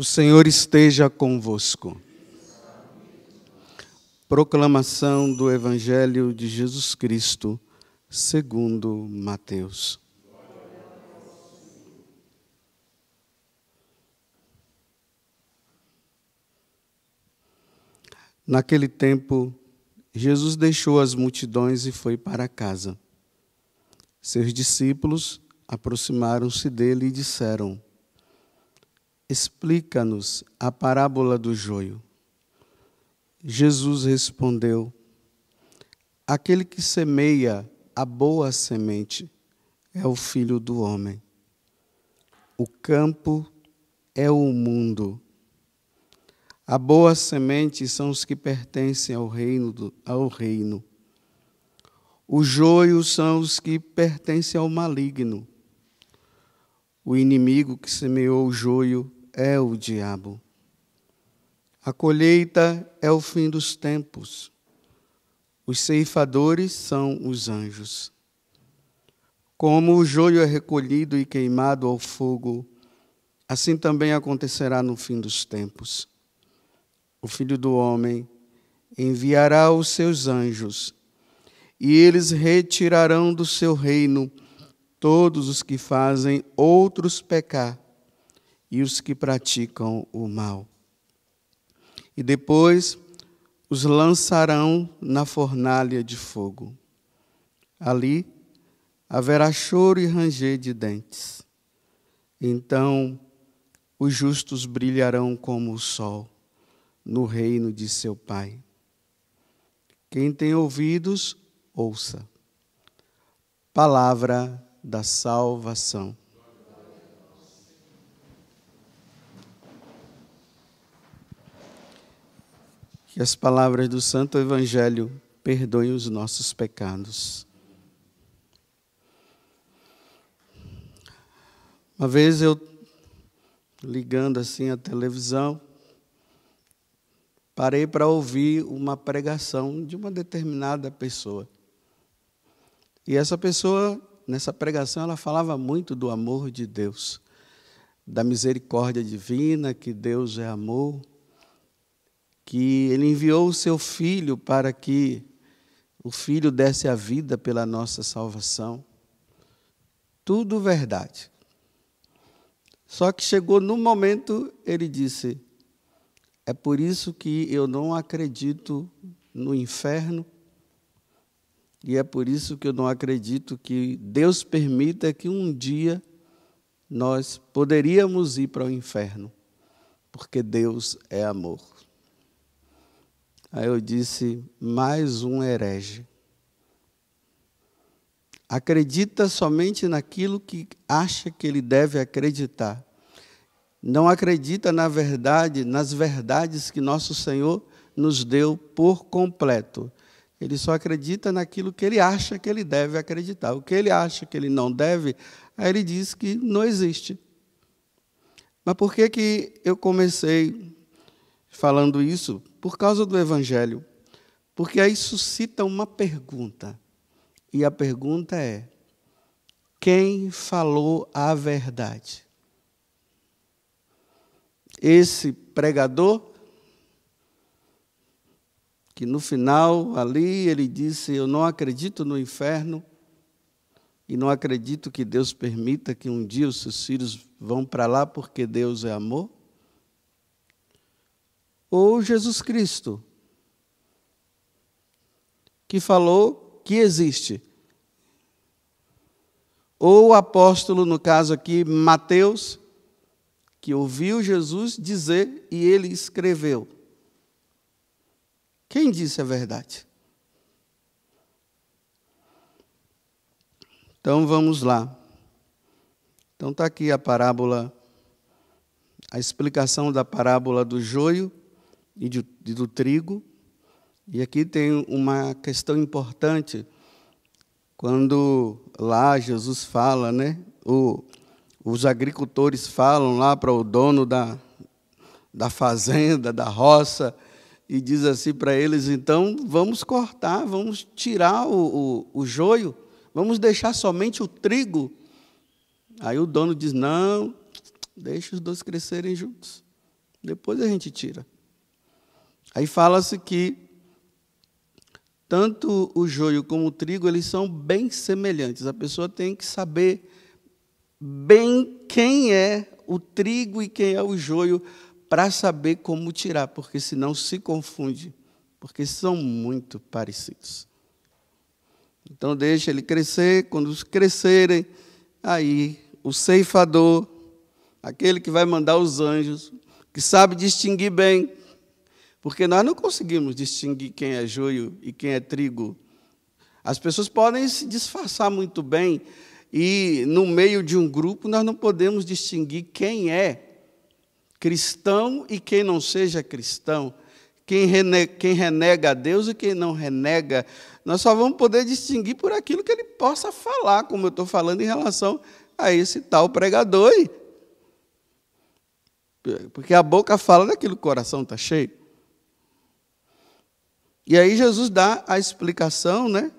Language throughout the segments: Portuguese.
O Senhor esteja convosco. Proclamação do Evangelho de Jesus Cristo, segundo Mateus. Naquele tempo, Jesus deixou as multidões e foi para casa. Seus discípulos aproximaram-se dele e disseram: Explica-nos a parábola do joio. Jesus respondeu: Aquele que semeia a boa semente é o filho do homem. O campo é o mundo. A boa semente são os que pertencem ao reino, do, ao reino. O joio são os que pertencem ao maligno. O inimigo que semeou o joio é o diabo. A colheita é o fim dos tempos. Os ceifadores são os anjos. Como o joio é recolhido e queimado ao fogo, assim também acontecerá no fim dos tempos. O filho do homem enviará os seus anjos, e eles retirarão do seu reino todos os que fazem outros pecar e os que praticam o mal. E depois os lançarão na fornalha de fogo. Ali haverá choro e ranger de dentes. Então os justos brilharão como o sol no reino de seu Pai. Quem tem ouvidos, ouça. Palavra da salvação. Que as palavras do Santo Evangelho perdoem os nossos pecados. Uma vez eu, ligando assim a televisão, parei para ouvir uma pregação de uma determinada pessoa. E essa pessoa, nessa pregação, ela falava muito do amor de Deus, da misericórdia divina, que Deus é amor que ele enviou o seu filho para que o filho desse a vida pela nossa salvação. Tudo verdade. Só que chegou no momento, ele disse: É por isso que eu não acredito no inferno, e é por isso que eu não acredito que Deus permita que um dia nós poderíamos ir para o inferno, porque Deus é amor. Aí eu disse: mais um herege. Acredita somente naquilo que acha que ele deve acreditar. Não acredita na verdade, nas verdades que nosso Senhor nos deu por completo. Ele só acredita naquilo que ele acha que ele deve acreditar. O que ele acha que ele não deve, aí ele diz que não existe. Mas por que que eu comecei falando isso por causa do Evangelho, porque aí suscita uma pergunta. E a pergunta é: quem falou a verdade? Esse pregador, que no final ali ele disse: Eu não acredito no inferno e não acredito que Deus permita que um dia os seus filhos vão para lá porque Deus é amor ou Jesus Cristo, que falou que existe. Ou o apóstolo, no caso aqui, Mateus, que ouviu Jesus dizer e ele escreveu. Quem disse a verdade? Então vamos lá. Então está aqui a parábola, a explicação da parábola do joio e, de, e do trigo. E aqui tem uma questão importante, quando lá Jesus fala, né? O, os agricultores falam lá para o dono da, da fazenda, da roça, e diz assim para eles: então vamos cortar, vamos tirar o, o, o joio, vamos deixar somente o trigo. Aí o dono diz: não, deixa os dois crescerem juntos, depois a gente tira. Aí fala-se que tanto o joio como o trigo, eles são bem semelhantes. A pessoa tem que saber bem quem é o trigo e quem é o joio para saber como tirar, porque senão se confunde, porque são muito parecidos. Então deixa ele crescer, quando crescerem, aí o ceifador, aquele que vai mandar os anjos, que sabe distinguir bem porque nós não conseguimos distinguir quem é joio e quem é trigo. As pessoas podem se disfarçar muito bem e, no meio de um grupo, nós não podemos distinguir quem é cristão e quem não seja cristão. Quem renega, quem renega a Deus e quem não renega, nós só vamos poder distinguir por aquilo que ele possa falar, como eu estou falando em relação a esse tal pregador. Aí. Porque a boca fala daquilo que o coração está cheio. E aí Jesus dá a explicação, né?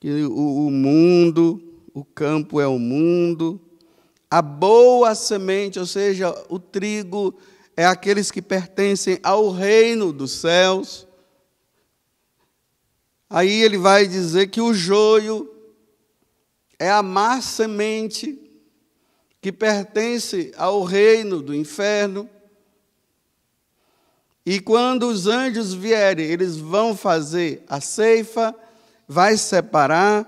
Que o, o mundo, o campo é o mundo, a boa semente, ou seja, o trigo, é aqueles que pertencem ao reino dos céus. Aí ele vai dizer que o joio é a má semente que pertence ao reino do inferno. E quando os anjos vierem, eles vão fazer a ceifa, vai separar.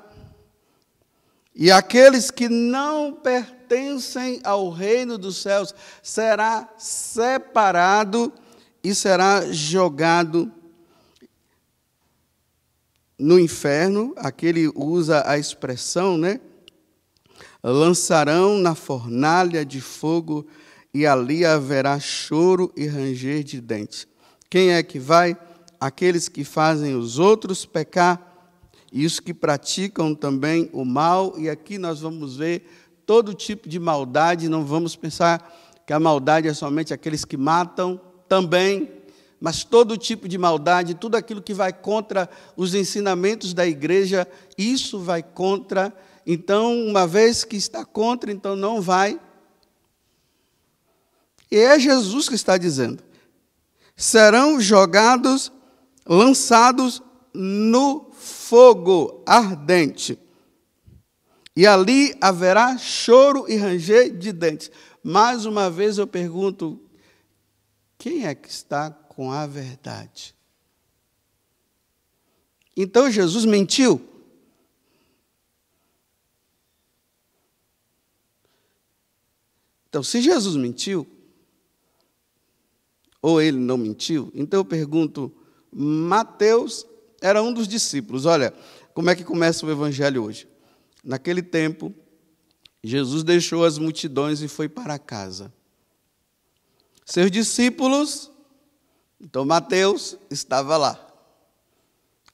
E aqueles que não pertencem ao reino dos céus será separado e será jogado no inferno. Aquele usa a expressão, né? Lançarão na fornalha de fogo e ali haverá choro e ranger de dentes. Quem é que vai? Aqueles que fazem os outros pecar e os que praticam também o mal. E aqui nós vamos ver todo tipo de maldade, não vamos pensar que a maldade é somente aqueles que matam também, mas todo tipo de maldade, tudo aquilo que vai contra os ensinamentos da igreja, isso vai contra. Então, uma vez que está contra, então não vai. E é Jesus que está dizendo serão jogados, lançados no fogo ardente. E ali haverá choro e ranger de dentes. Mais uma vez eu pergunto: quem é que está com a verdade? Então Jesus mentiu? Então, se Jesus mentiu, ou ele não mentiu? Então eu pergunto, Mateus era um dos discípulos. Olha, como é que começa o evangelho hoje? Naquele tempo, Jesus deixou as multidões e foi para casa. Seus discípulos, então Mateus estava lá.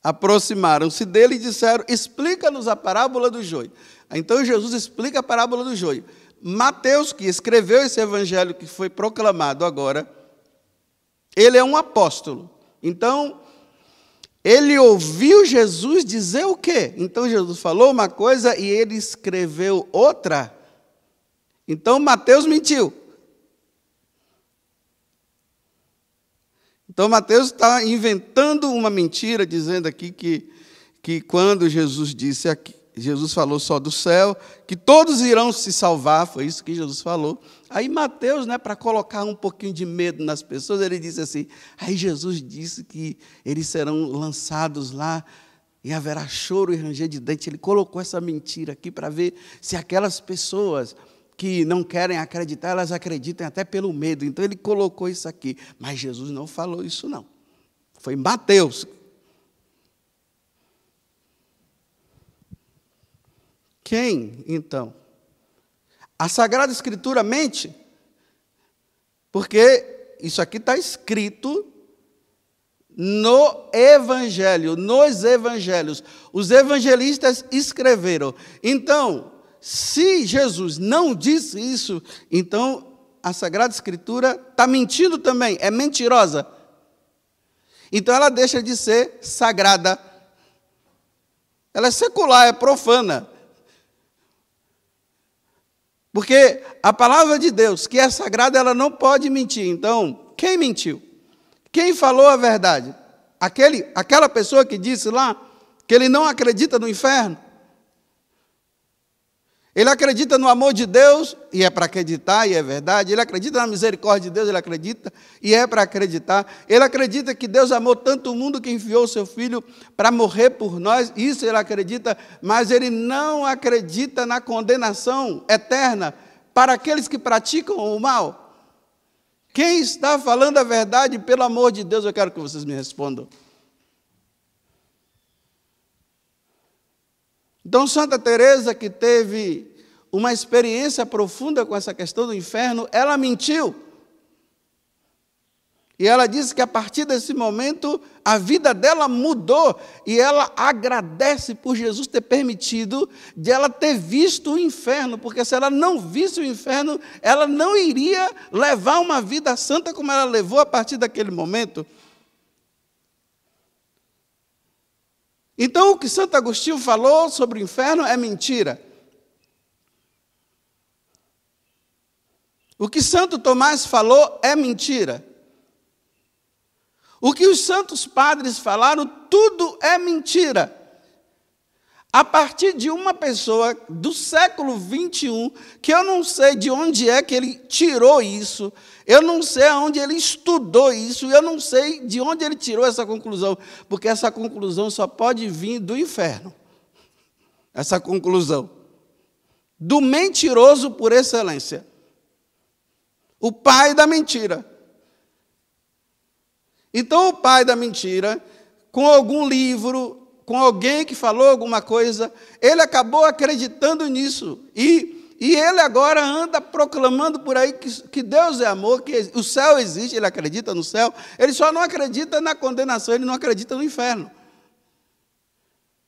Aproximaram-se dele e disseram: Explica-nos a parábola do joio. Então Jesus explica a parábola do joio. Mateus, que escreveu esse evangelho que foi proclamado agora, ele é um apóstolo. Então, ele ouviu Jesus dizer o quê? Então Jesus falou uma coisa e ele escreveu outra. Então Mateus mentiu. Então Mateus está inventando uma mentira, dizendo aqui que, que quando Jesus disse aqui, Jesus falou só do céu, que todos irão se salvar, foi isso que Jesus falou. Aí Mateus, né, para colocar um pouquinho de medo nas pessoas, ele disse assim: aí Jesus disse que eles serão lançados lá e haverá choro e ranger de dente. Ele colocou essa mentira aqui para ver se aquelas pessoas que não querem acreditar, elas acreditam até pelo medo. Então ele colocou isso aqui. Mas Jesus não falou isso, não. Foi Mateus. Quem, então? A Sagrada Escritura mente, porque isso aqui está escrito no Evangelho, nos Evangelhos. Os evangelistas escreveram. Então, se Jesus não disse isso, então a Sagrada Escritura está mentindo também, é mentirosa. Então ela deixa de ser sagrada. Ela é secular, é profana. Porque a palavra de Deus, que é sagrada, ela não pode mentir. Então, quem mentiu? Quem falou a verdade? Aquele, aquela pessoa que disse lá que ele não acredita no inferno? Ele acredita no amor de Deus, e é para acreditar, e é verdade. Ele acredita na misericórdia de Deus, ele acredita, e é para acreditar. Ele acredita que Deus amou tanto o mundo que enviou o seu filho para morrer por nós, isso ele acredita, mas ele não acredita na condenação eterna para aqueles que praticam o mal. Quem está falando a verdade, pelo amor de Deus, eu quero que vocês me respondam. Então, Santa Teresa, que teve uma experiência profunda com essa questão do inferno, ela mentiu. E ela disse que a partir desse momento a vida dela mudou e ela agradece por Jesus ter permitido de ela ter visto o inferno, porque se ela não visse o inferno, ela não iria levar uma vida santa como ela levou a partir daquele momento. Então, o que Santo Agostinho falou sobre o inferno é mentira. O que Santo Tomás falou é mentira. O que os santos padres falaram, tudo é mentira a partir de uma pessoa do século 21, que eu não sei de onde é que ele tirou isso, eu não sei aonde ele estudou isso, eu não sei de onde ele tirou essa conclusão, porque essa conclusão só pode vir do inferno. Essa conclusão. Do mentiroso por excelência. O pai da mentira. Então, o pai da mentira, com algum livro, com alguém que falou alguma coisa, ele acabou acreditando nisso. E, e ele agora anda proclamando por aí que, que Deus é amor, que o céu existe, ele acredita no céu, ele só não acredita na condenação, ele não acredita no inferno.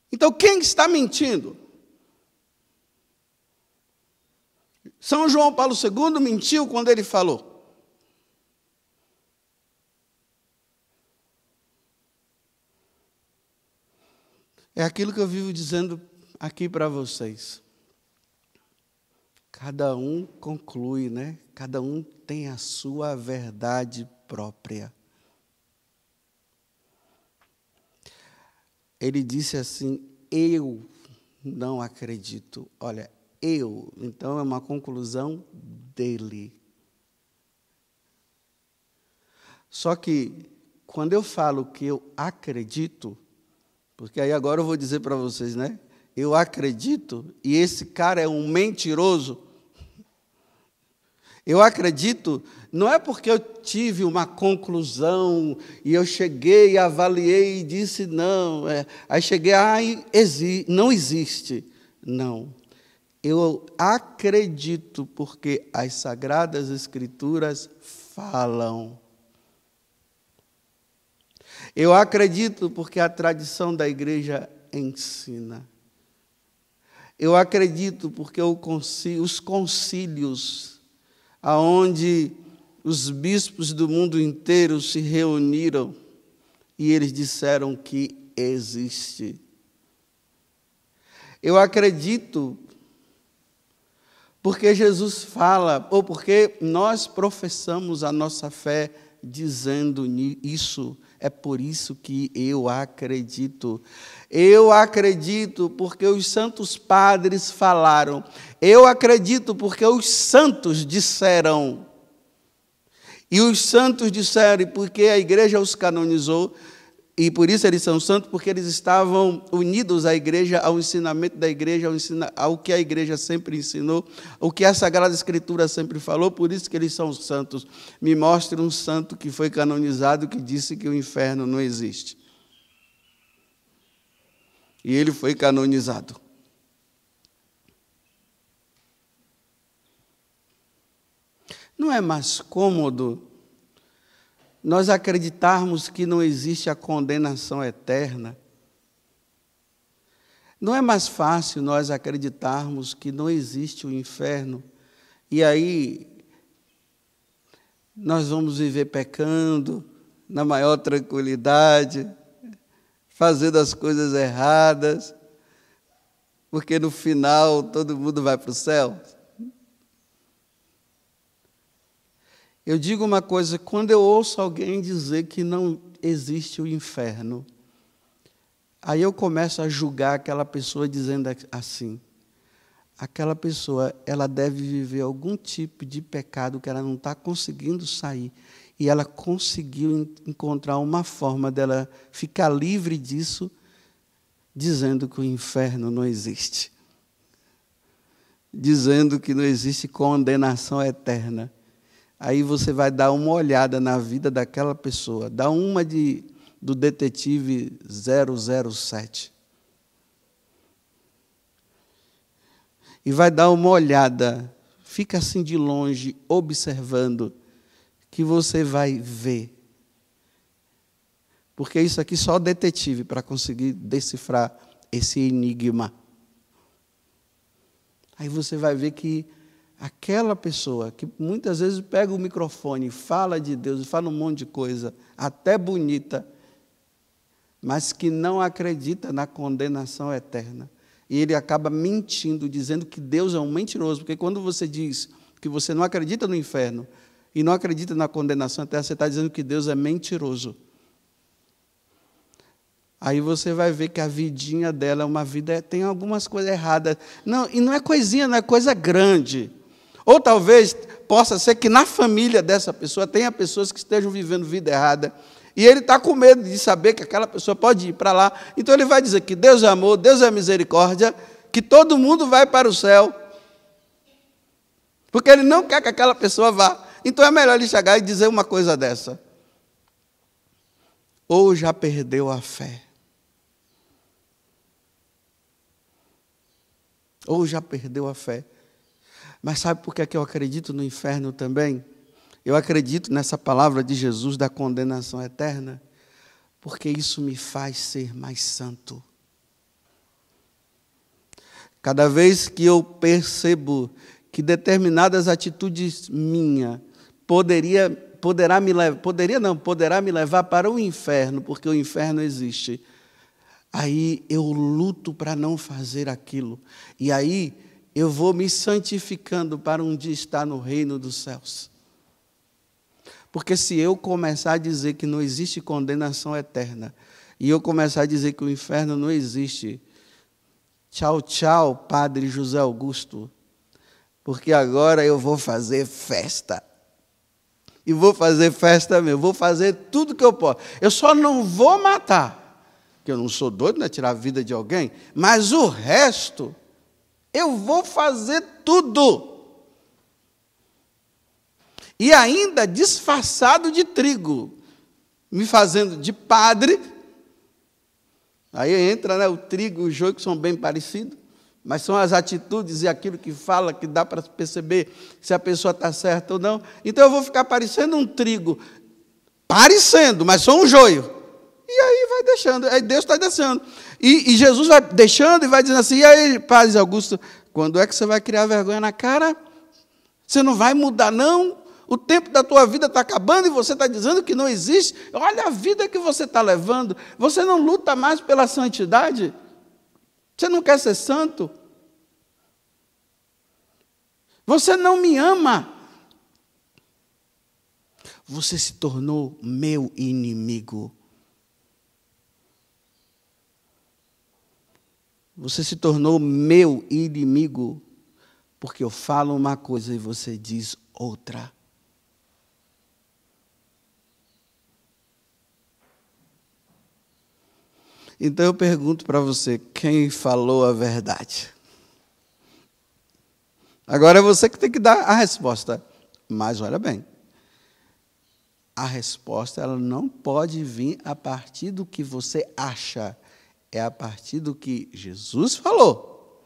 Então quem está mentindo? São João Paulo II mentiu quando ele falou É aquilo que eu vivo dizendo aqui para vocês. Cada um conclui, né? Cada um tem a sua verdade própria. Ele disse assim: Eu não acredito. Olha, eu. Então é uma conclusão dele. Só que, quando eu falo que eu acredito, porque aí agora eu vou dizer para vocês, né? Eu acredito e esse cara é um mentiroso. Eu acredito, não é porque eu tive uma conclusão e eu cheguei, avaliei e disse não. É, aí cheguei, ah, exi não existe. Não. Eu acredito porque as Sagradas Escrituras falam. Eu acredito porque a tradição da igreja ensina. Eu acredito porque os concílios, aonde os bispos do mundo inteiro se reuniram e eles disseram que existe. Eu acredito porque Jesus fala, ou porque nós professamos a nossa fé dizendo isso é por isso que eu acredito. Eu acredito porque os santos padres falaram. Eu acredito porque os santos disseram. E os santos disseram, e porque a igreja os canonizou, e por isso eles são santos, porque eles estavam unidos à igreja, ao ensinamento da igreja, ao, ensina, ao que a igreja sempre ensinou, o que a Sagrada Escritura sempre falou, por isso que eles são santos. Me mostre um santo que foi canonizado que disse que o inferno não existe. E ele foi canonizado. Não é mais cômodo nós acreditarmos que não existe a condenação eterna, não é mais fácil nós acreditarmos que não existe o inferno e aí nós vamos viver pecando na maior tranquilidade, fazendo as coisas erradas, porque no final todo mundo vai para o céu? Eu digo uma coisa: quando eu ouço alguém dizer que não existe o inferno, aí eu começo a julgar aquela pessoa dizendo assim: aquela pessoa ela deve viver algum tipo de pecado que ela não está conseguindo sair e ela conseguiu encontrar uma forma dela ficar livre disso, dizendo que o inferno não existe, dizendo que não existe condenação eterna. Aí você vai dar uma olhada na vida daquela pessoa, dá uma de do detetive 007. E vai dar uma olhada, fica assim de longe observando que você vai ver. Porque isso aqui só o detetive para conseguir decifrar esse enigma. Aí você vai ver que aquela pessoa que muitas vezes pega o microfone, fala de Deus, fala um monte de coisa, até bonita, mas que não acredita na condenação eterna. E ele acaba mentindo, dizendo que Deus é um mentiroso, porque quando você diz que você não acredita no inferno e não acredita na condenação eterna, você está dizendo que Deus é mentiroso. Aí você vai ver que a vidinha dela é uma vida, tem algumas coisas erradas. Não, e não é coisinha, não é coisa grande. Ou talvez possa ser que na família dessa pessoa tenha pessoas que estejam vivendo vida errada. E ele está com medo de saber que aquela pessoa pode ir para lá. Então ele vai dizer que Deus é amor, Deus é misericórdia, que todo mundo vai para o céu. Porque ele não quer que aquela pessoa vá. Então é melhor ele chegar e dizer uma coisa dessa. Ou já perdeu a fé. Ou já perdeu a fé. Mas sabe por que, é que eu acredito no inferno também? Eu acredito nessa palavra de Jesus da condenação eterna, porque isso me faz ser mais santo. Cada vez que eu percebo que determinadas atitudes minha poderia poderá me levar, poderia não, poderá me levar para o inferno, porque o inferno existe. Aí eu luto para não fazer aquilo. E aí eu vou me santificando para um dia estar no reino dos céus. Porque se eu começar a dizer que não existe condenação eterna, e eu começar a dizer que o inferno não existe, tchau, tchau, Padre José Augusto, porque agora eu vou fazer festa. E vou fazer festa mesmo, vou fazer tudo que eu posso. Eu só não vou matar, que eu não sou doido, né? Tirar a vida de alguém, mas o resto eu vou fazer tudo. E ainda disfarçado de trigo, me fazendo de padre. Aí entra né, o trigo e o joio, que são bem parecidos, mas são as atitudes e aquilo que fala que dá para perceber se a pessoa está certa ou não. Então eu vou ficar parecendo um trigo, parecendo, mas sou um joio. E aí vai deixando, aí Deus está deixando. E, e, Jesus vai deixando e vai dizendo assim: e aí, Padre Augusto, quando é que você vai criar vergonha na cara? Você não vai mudar, não? O tempo da tua vida está acabando e você está dizendo que não existe. Olha a vida que você está levando. Você não luta mais pela santidade? Você não quer ser santo? Você não me ama. Você se tornou meu inimigo. Você se tornou meu inimigo, porque eu falo uma coisa e você diz outra. Então eu pergunto para você: quem falou a verdade? Agora é você que tem que dar a resposta. Mas olha bem, a resposta ela não pode vir a partir do que você acha é a partir do que Jesus falou.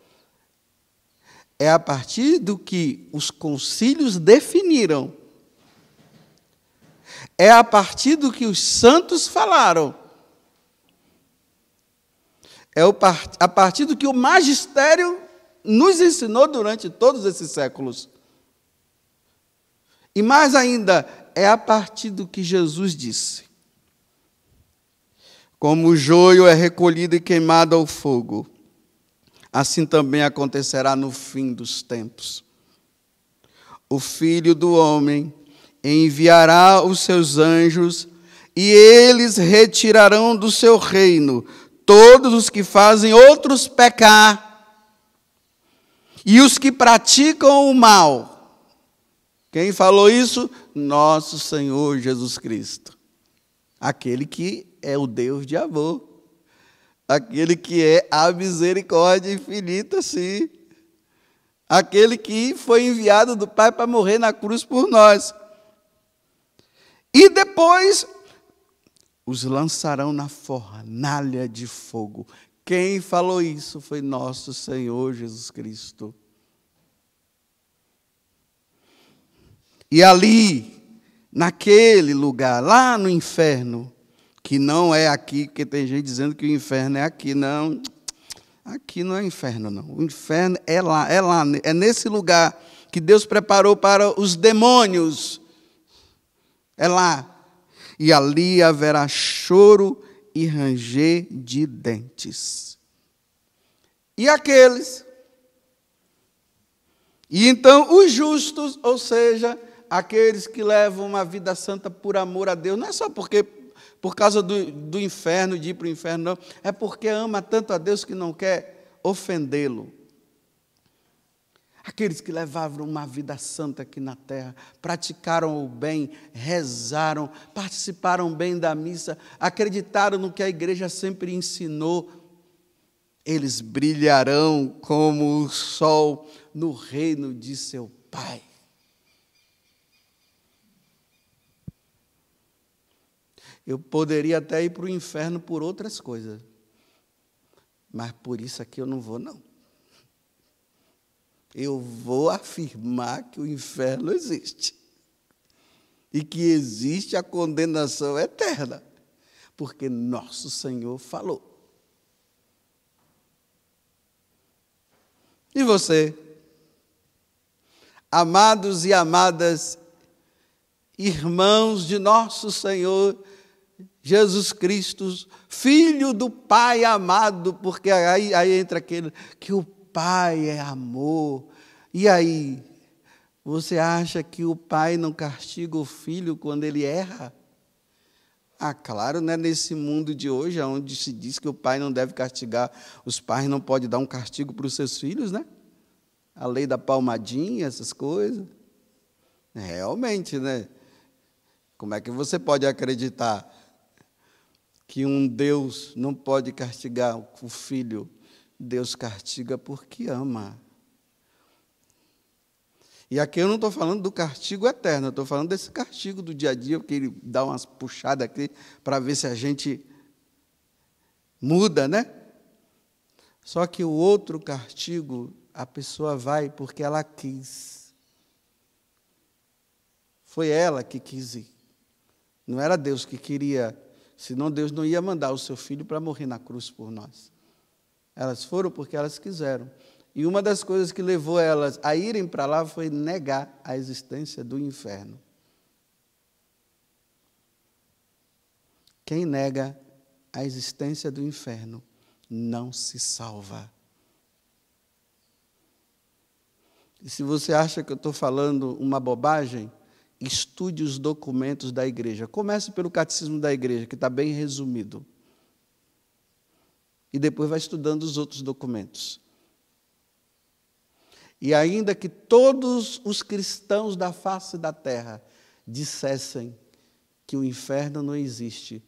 É a partir do que os concílios definiram. É a partir do que os santos falaram. É a partir do que o magistério nos ensinou durante todos esses séculos. E mais ainda, é a partir do que Jesus disse. Como o joio é recolhido e queimado ao fogo, assim também acontecerá no fim dos tempos. O filho do homem enviará os seus anjos e eles retirarão do seu reino todos os que fazem outros pecar e os que praticam o mal. Quem falou isso? Nosso Senhor Jesus Cristo. Aquele que é o Deus de amor, aquele que é a misericórdia infinita, sim, aquele que foi enviado do Pai para morrer na cruz por nós. E depois os lançarão na fornalha de fogo. Quem falou isso foi nosso Senhor Jesus Cristo. E ali, naquele lugar, lá no inferno, que não é aqui, porque tem gente dizendo que o inferno é aqui. Não, aqui não é inferno, não. O inferno é lá, é lá, é nesse lugar que Deus preparou para os demônios. É lá. E ali haverá choro e ranger de dentes. E aqueles. E então os justos, ou seja, aqueles que levam uma vida santa por amor a Deus, não é só porque por causa do, do inferno, de ir para o inferno, não. É porque ama tanto a Deus que não quer ofendê-lo. Aqueles que levavam uma vida santa aqui na terra, praticaram o bem, rezaram, participaram bem da missa, acreditaram no que a igreja sempre ensinou, eles brilharão como o sol no reino de seu Pai. Eu poderia até ir para o inferno por outras coisas, mas por isso aqui eu não vou, não. Eu vou afirmar que o inferno existe e que existe a condenação eterna, porque nosso Senhor falou. E você? Amados e amadas, irmãos de nosso Senhor Jesus Cristo, filho do Pai amado, porque aí, aí entra aquele que o Pai é amor. E aí, você acha que o Pai não castiga o filho quando ele erra? Ah, claro, né? nesse mundo de hoje, onde se diz que o pai não deve castigar, os pais não podem dar um castigo para os seus filhos, né? A lei da palmadinha, essas coisas. Realmente, né? Como é que você pode acreditar que um Deus não pode castigar o filho. Deus castiga porque ama. E aqui eu não estou falando do castigo eterno, eu estou falando desse castigo do dia a dia, que ele dá umas puxadas aqui para ver se a gente muda, né? Só que o outro castigo, a pessoa vai porque ela quis. Foi ela que quis ir. Não era Deus que queria Senão Deus não ia mandar o seu filho para morrer na cruz por nós. Elas foram porque elas quiseram. E uma das coisas que levou elas a irem para lá foi negar a existência do inferno. Quem nega a existência do inferno não se salva. E se você acha que eu estou falando uma bobagem, estude os documentos da igreja. Comece pelo catecismo da igreja, que está bem resumido. E depois vai estudando os outros documentos. E ainda que todos os cristãos da face da terra dissessem que o inferno não existe,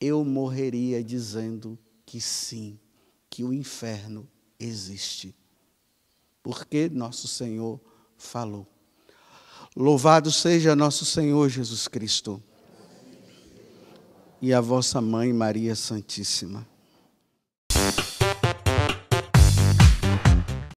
eu morreria dizendo que sim, que o inferno existe. Porque nosso Senhor falou. Louvado seja nosso Senhor Jesus Cristo e a vossa mãe Maria Santíssima.